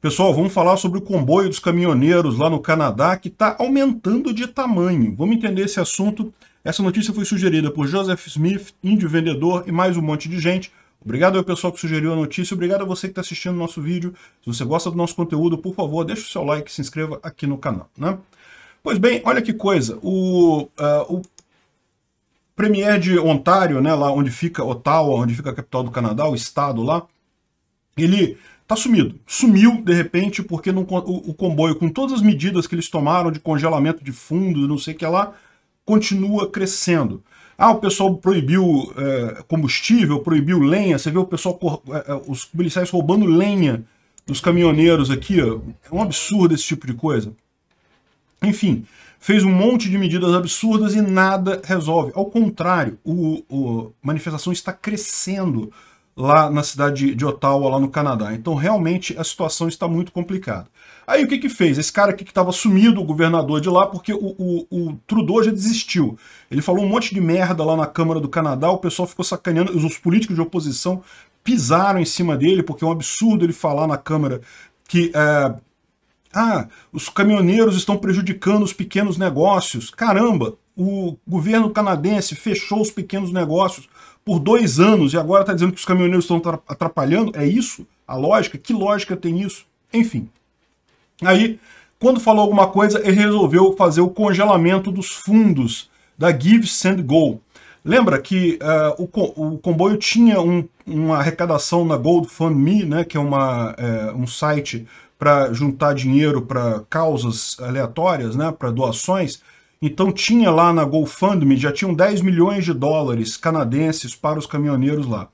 Pessoal, vamos falar sobre o comboio dos caminhoneiros lá no Canadá, que está aumentando de tamanho. Vamos entender esse assunto. Essa notícia foi sugerida por Joseph Smith, índio vendedor e mais um monte de gente. Obrigado ao pessoal que sugeriu a notícia, obrigado a você que está assistindo o nosso vídeo. Se você gosta do nosso conteúdo, por favor, deixe o seu like e se inscreva aqui no canal. Né? Pois bem, olha que coisa, o, uh, o premier de Ontário, né, lá onde fica Ottawa, onde fica a capital do Canadá, o estado lá, ele tá sumido. Sumiu, de repente, porque não, o, o, comboio, com todas as medidas que eles tomaram de congelamento de fundos, não sei o que lá, continua crescendo. Ah, o pessoal proibiu é, combustível, proibiu lenha. Você vê o pessoal, é, é, os policiais roubando lenha dos caminhoneiros aqui. Ó. É um absurdo esse tipo de coisa. Enfim, fez um monte de medidas absurdas e nada resolve. Ao contrário, o, o a manifestação está crescendo lá na cidade de Ottawa, lá no Canadá. Então, realmente, a situação está muito complicada. Aí, o que que fez? Esse cara aqui que estava sumido, o governador de lá, porque o, o, o, Trudeau já desistiu. Ele falou um monte de merda lá na Câmara do Canadá, o pessoal ficou sacaneando, os políticos de oposição pisaram em cima dele, porque é um absurdo ele falar na Câmara que... É, ah, os caminhoneiros estão prejudicando os pequenos negócios. Caramba, o governo canadense fechou os pequenos negócios por dois anos e agora está dizendo que os caminhoneiros estão atrapalhando? É isso? A lógica? Que lógica tem isso? Enfim. Aí, quando falou alguma coisa, ele resolveu fazer o congelamento dos fundos da Give, Send, Go. Lembra que uh, o, o, comboio tinha um, uma arrecadação na Gold Fund Me né, que é uma, é, um site para juntar dinheiro para causas aleatórias, né, para doações, então tinha lá na GoFundMe, já tinham 10 milhões de dólares canadenses para os caminhoneiros lá.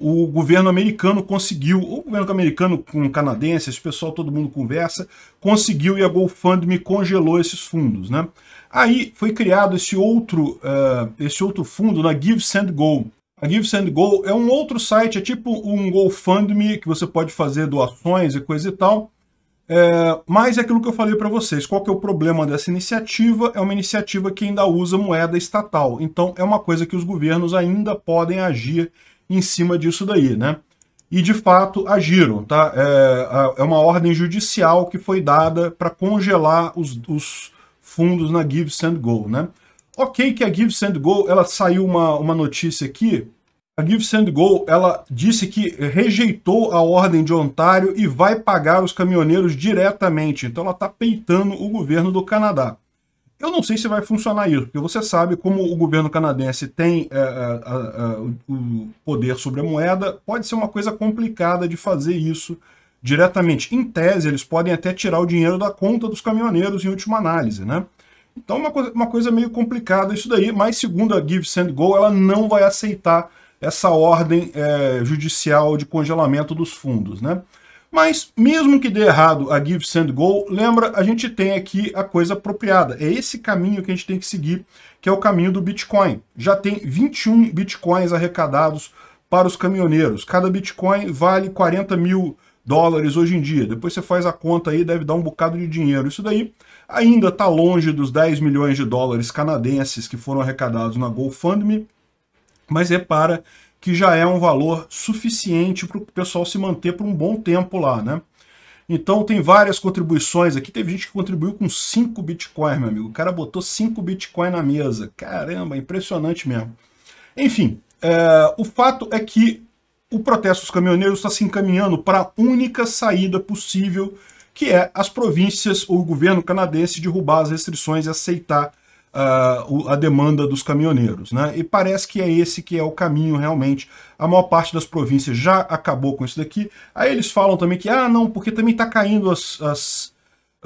O governo americano conseguiu, o governo americano com canadense, esse pessoal, todo mundo conversa, conseguiu e a GoFundMe congelou esses fundos, né? Aí foi criado esse outro, uh, esse outro fundo na GiveSendGo. A GiveSendGo é um outro site, é tipo um GoFundMe que você pode fazer doações e coisa e tal, é, mas é aquilo que eu falei para vocês, qual que é o problema dessa iniciativa? É uma iniciativa que ainda usa moeda estatal, então é uma coisa que os governos ainda podem agir em cima disso daí, né? E de fato agiram, tá? É, é uma ordem judicial que foi dada para congelar os, os, fundos na Give Send Go, né? Ok que a Give Send Go, ela saiu uma, uma notícia aqui, a Give Go ela disse que rejeitou a ordem de Ontário e vai pagar os caminhoneiros diretamente. Então ela está peitando o governo do Canadá. Eu não sei se vai funcionar isso, porque você sabe como o governo canadense tem é, o poder sobre a moeda, pode ser uma coisa complicada de fazer isso diretamente. Em tese, eles podem até tirar o dinheiro da conta dos caminhoneiros em última análise, né? Então, uma coisa, uma coisa meio complicada isso daí, mas segundo a Give Send Go, ela não vai aceitar essa ordem é, judicial de congelamento dos fundos, né? Mas, mesmo que dê errado a Give, Send, Go, lembra, a gente tem aqui a coisa apropriada. É esse caminho que a gente tem que seguir, que é o caminho do Bitcoin. Já tem 21 Bitcoins arrecadados para os caminhoneiros. Cada Bitcoin vale 40 mil dólares hoje em dia. Depois você faz a conta aí, deve dar um bocado de dinheiro. Isso daí ainda está longe dos 10 milhões de dólares canadenses que foram arrecadados na GoFundMe, mas repara que já é um valor suficiente para o pessoal se manter por um bom tempo lá, né? Então tem várias contribuições aqui. Teve gente que contribuiu com 5 Bitcoin, meu amigo. O cara botou 5 Bitcoin na mesa. Caramba, impressionante mesmo. Enfim, é, o fato é que o protesto dos caminhoneiros está se encaminhando para a única saída possível, que é as províncias ou o governo canadense derrubar as restrições e aceitar uh, a demanda dos caminhoneiros. Né? E parece que é esse que é o caminho realmente. A maior parte das províncias já acabou com isso daqui. Aí eles falam também que, ah, não, porque também está caindo as, as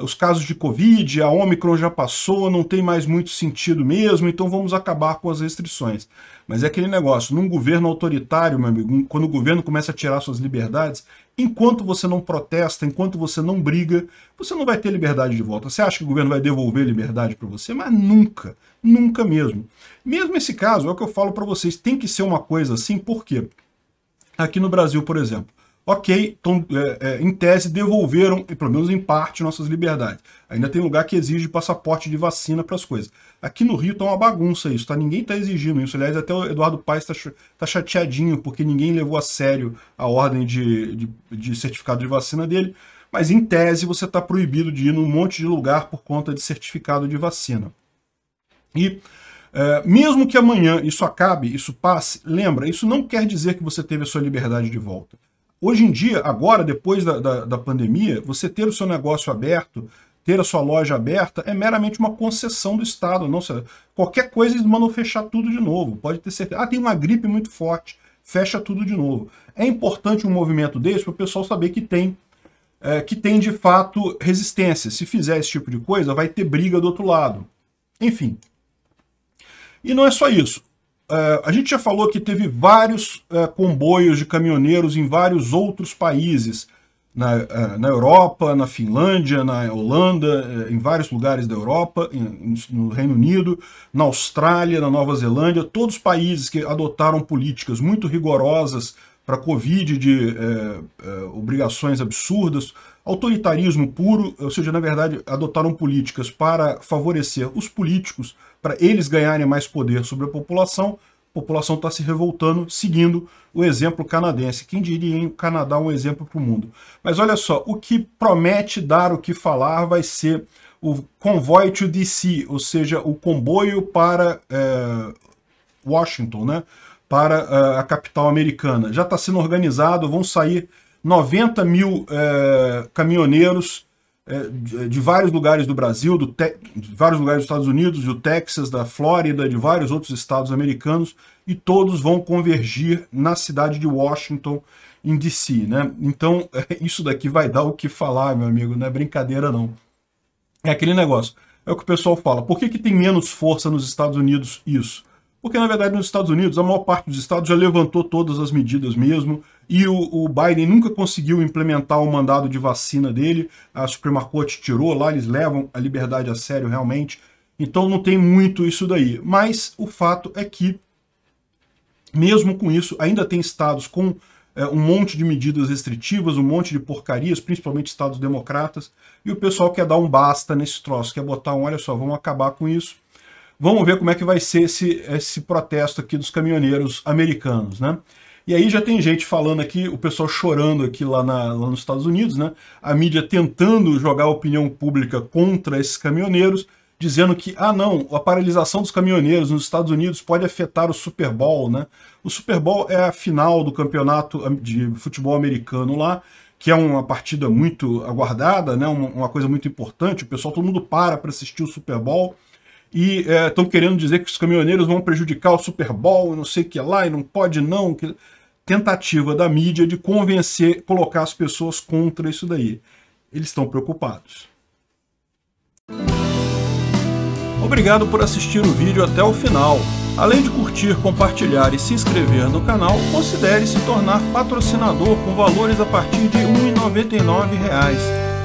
os casos de Covid, a Omicron já passou, não tem mais muito sentido mesmo, então vamos acabar com as restrições. Mas é aquele negócio, num governo autoritário, meu amigo, quando o governo começa a tirar suas liberdades, enquanto você não protesta, enquanto você não briga, você não vai ter liberdade de volta. Você acha que o governo vai devolver liberdade para você? Mas nunca, nunca mesmo. Mesmo esse caso, é o que eu falo para vocês, tem que ser uma coisa assim, por quê? Aqui no Brasil, por exemplo, Ok, então, é, é, em tese, devolveram, pelo menos em parte, nossas liberdades. Ainda tem lugar que exige passaporte de vacina para as coisas. Aqui no Rio está uma bagunça isso, tá? Ninguém está exigindo isso. Aliás, até o Eduardo Paes está tá chateadinho, porque ninguém levou a sério a ordem de, de, de certificado de vacina dele. Mas, em tese, você está proibido de ir num monte de lugar por conta de certificado de vacina. E é, mesmo que amanhã isso acabe, isso passe, lembra, isso não quer dizer que você teve a sua liberdade de volta. Hoje em dia, agora, depois da, da, da, pandemia, você ter o seu negócio aberto, ter a sua loja aberta, é meramente uma concessão do Estado. Não, qualquer coisa eles mandam fechar tudo de novo. Pode ter certeza. Ah, tem uma gripe muito forte. Fecha tudo de novo. É importante um movimento desse para o pessoal saber que tem, é, que tem de fato resistência. Se fizer esse tipo de coisa, vai ter briga do outro lado. Enfim. E não é só isso. Eh, a gente já falou que teve vários uh, comboios de caminhoneiros em vários outros países, na, uh, na Europa, na Finlândia, na Holanda, em vários lugares da Europa, em, no Reino Unido, na Austrália, na Nova Zelândia, todos países que adotaram políticas muito rigorosas para Covid de é, é, obrigações absurdas, autoritarismo puro, ou seja, na verdade, adotaram políticas para favorecer os políticos, para eles ganharem mais poder sobre a população. A população está se revoltando, seguindo o exemplo canadense. Quem diria, em Canadá é um exemplo para o mundo. Mas olha só, o que promete dar o que falar vai ser o convoy to DC, ou seja, o comboio para é, Washington, né? para eh, a capital americana. Já está sendo organizado, vão sair 90 mil é, caminhoneiros eh, de, de, vários lugares do Brasil, do de vários lugares dos Estados Unidos, do Texas, da Flórida, de vários outros estados americanos, e todos vão convergir na cidade de Washington, em DC. Né? Então, isso daqui vai dar o que falar, meu amigo, não é brincadeira não. É aquele negócio, é o que o pessoal fala, por que, que tem menos força nos Estados Unidos isso? Porque, na verdade, nos Estados Unidos, a maior parte dos estados já levantou todas as medidas mesmo, e o, o, Biden nunca conseguiu implementar o mandado de vacina dele, a Suprema Corte tirou lá, eles levam a liberdade a sério realmente, então não tem muito isso daí. Mas o fato é que, mesmo com isso, ainda tem estados com é, um monte de medidas restritivas, um monte de porcarias, principalmente estados democratas, e o pessoal quer dar um basta nesse troço, quer botar um, olha só, vamos acabar com isso, Vamos ver como é que vai ser esse, esse protesto aqui dos caminhoneiros americanos, né? E aí já tem gente falando aqui, o pessoal chorando aqui lá, na, lá nos Estados Unidos, né? A mídia tentando jogar a opinião pública contra esses caminhoneiros, dizendo que, ah não, a paralisação dos caminhoneiros nos Estados Unidos pode afetar o Super Bowl, né? O Super Bowl é a final do campeonato de futebol americano lá, que é uma partida muito aguardada, né? uma, uma coisa muito importante, o pessoal, todo mundo para para assistir o Super Bowl, e estão é, querendo dizer que os caminhoneiros vão prejudicar o Super Bowl, não sei o que lá, e não pode não. Que... Tentativa da mídia de convencer, colocar as pessoas contra isso daí. Eles estão preocupados. Obrigado por assistir o vídeo até o final. Além de curtir, compartilhar e se inscrever no canal, considere se tornar patrocinador com valores a partir de R$ 1,99